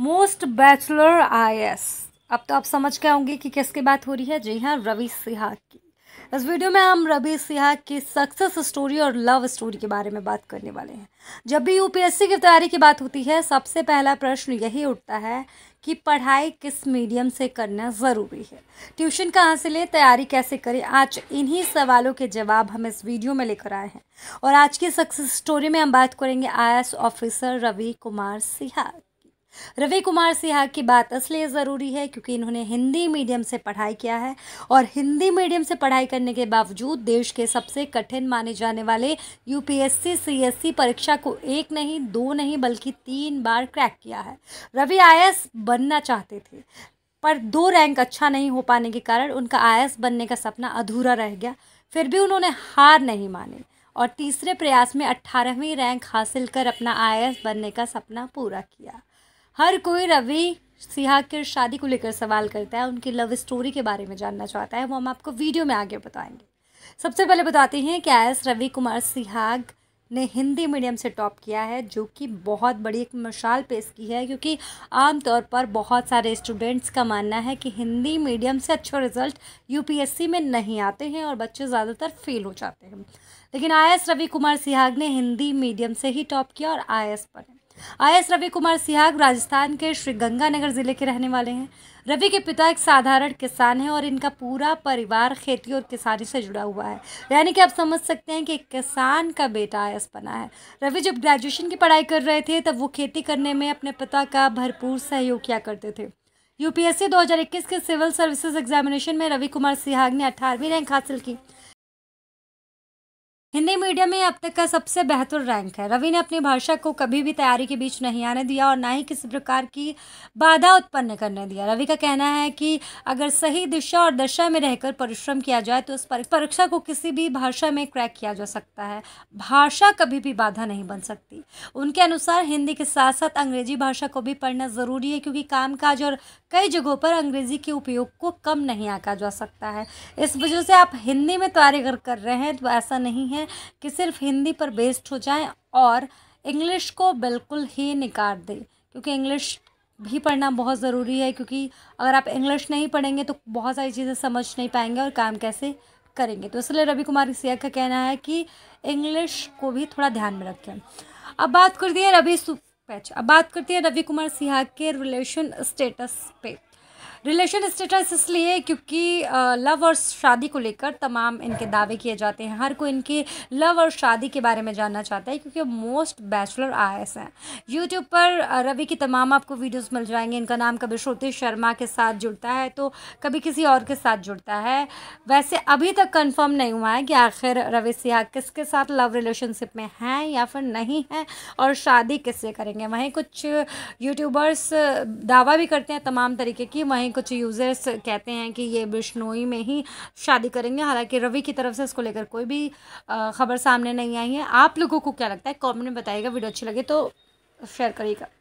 most bachelor S अब तो आप समझ के होंगे कि किसकी बात हो रही है जी हाँ रवि सिहा की इस वीडियो में हम रवि सिहा की सक्सेस स्टोरी और लव स्टोरी के बारे में बात करने वाले हैं जब भी यूपीएससी की तैयारी की बात होती है सबसे पहला प्रश्न यही उठता है कि पढ़ाई किस मीडियम से करना ज़रूरी है ट्यूशन कहाँ से लें तैयारी कैसे करें आज इन्हीं सवालों के जवाब हम इस वीडियो में लेकर आए हैं और आज की सक्सेस स्टोरी में हम बात करेंगे आई ऑफिसर रवि कुमार सिहा रवि कुमार सिहा की बात इसलिए ज़रूरी है क्योंकि इन्होंने हिंदी मीडियम से पढ़ाई किया है और हिंदी मीडियम से पढ़ाई करने के बावजूद देश के सबसे कठिन माने जाने वाले यूपीएससी सीएससी परीक्षा को एक नहीं दो नहीं बल्कि तीन बार क्रैक किया है रवि आई बनना चाहते थे पर दो रैंक अच्छा नहीं हो पाने के कारण उनका आई बनने का सपना अधूरा रह गया फिर भी उन्होंने हार नहीं मानी और तीसरे प्रयास में अट्ठारहवीं रैंक हासिल कर अपना आई बनने का सपना पूरा किया हर कोई रवि सिहा के शादी को लेकर सवाल करता है उनकी लव स्टोरी के बारे में जानना चाहता है वो हम आपको वीडियो में आगे बताएंगे सबसे पहले बताते हैं कि एस रवि कुमार सिहाग ने हिंदी मीडियम से टॉप किया है जो कि बहुत बड़ी एक मशाल पेश की है क्योंकि आम तौर पर बहुत सारे स्टूडेंट्स का मानना है कि हिंदी मीडियम से अच्छा रिजल्ट यूपीएससी में नहीं आते हैं और बच्चे ज़्यादातर फेल हो जाते हैं लेकिन आई रवि कुमार सिहाग ने हिंदी मीडियम से ही टॉप किया और आई एस बने आई एस रवि कुमार सिहाग राजस्थान के श्रीगंगानगर जिले के रहने वाले हैं रवि के पिता एक साधारण किसान हैं और इनका पूरा परिवार खेती और किसानी से जुड़ा हुआ है यानी कि आप समझ सकते हैं कि एक किसान का बेटा आई बना है रवि जब ग्रेजुएशन की पढ़ाई कर रहे थे तब वो खेती करने में अपने पिता का भरपूर सहयोग किया करते थे यूपीएससी 2021 के सिविल सर्विसेज एग्जामिनेशन में रवि कुमार सिहाग ने अठारहवीं रैंक हासिल की हिंदी मीडियम में अब तक का सबसे बेहतर रैंक है रवि ने अपनी भाषा को कभी भी तैयारी के बीच नहीं आने दिया और ना ही किसी प्रकार की बाधा उत्पन्न करने दिया रवि का कहना है कि अगर सही दिशा और दशा में रहकर परिश्रम किया जाए तो उस परीक्षा को किसी भी भाषा में क्रैक किया जा सकता है भाषा कभी भी बाधा नहीं बन सकती उनके अनुसार हिंदी के साथ साथ अंग्रेजी भाषा को भी पढ़ना ज़रूरी है क्योंकि कामकाज और कई जगहों पर अंग्रेज़ी के उपयोग को कम नहीं आंका जा सकता है इस वजह से आप हिंदी में तैयारी अगर कर रहे हैं तो ऐसा नहीं है कि सिर्फ हिंदी पर बेस्ड हो जाए और इंग्लिश को बिल्कुल ही निकाल दे क्योंकि इंग्लिश भी पढ़ना बहुत ज़रूरी है क्योंकि अगर आप इंग्लिश नहीं पढ़ेंगे तो बहुत सारी चीज़ें समझ नहीं पाएंगे और काम कैसे करेंगे तो इसलिए रवि कुमार सिया का कहना है कि इंग्लिश को भी थोड़ा ध्यान में रखें अब बात करती है रवि सुपैच अच्छा, अब बात करती है रवि कुमार सिन्हा के रिलेशन स्टेटस पे रिलेशन स्टेटस इसलिए क्योंकि लव और शादी को लेकर तमाम इनके दावे किए जाते हैं हर कोई इनकी लव और शादी के बारे में जानना चाहता है क्योंकि मोस्ट बैचलर आई हैं यूट्यूब पर रवि की तमाम आपको वीडियोस मिल जाएंगे इनका नाम कभी श्रुति शर्मा के साथ जुड़ता है तो कभी किसी और के साथ जुड़ता है वैसे अभी तक कन्फर्म नहीं हुआ है कि आखिर रवि सिया किसके साथ लव रिलेशनशिप में हैं या फिर नहीं हैं और शादी किससे करेंगे वहीं कुछ यूट्यूबर्स दावा भी करते हैं तमाम तरीके की वहीं वहीं कुछ यूज़र्स कहते हैं कि ये बिश्नोई में ही शादी करेंगे हालांकि रवि की तरफ से इसको लेकर कोई भी ख़बर सामने नहीं आई है आप लोगों को क्या लगता है कॉमेंट में बताइएगा वीडियो अच्छी लगे तो शेयर करिएगा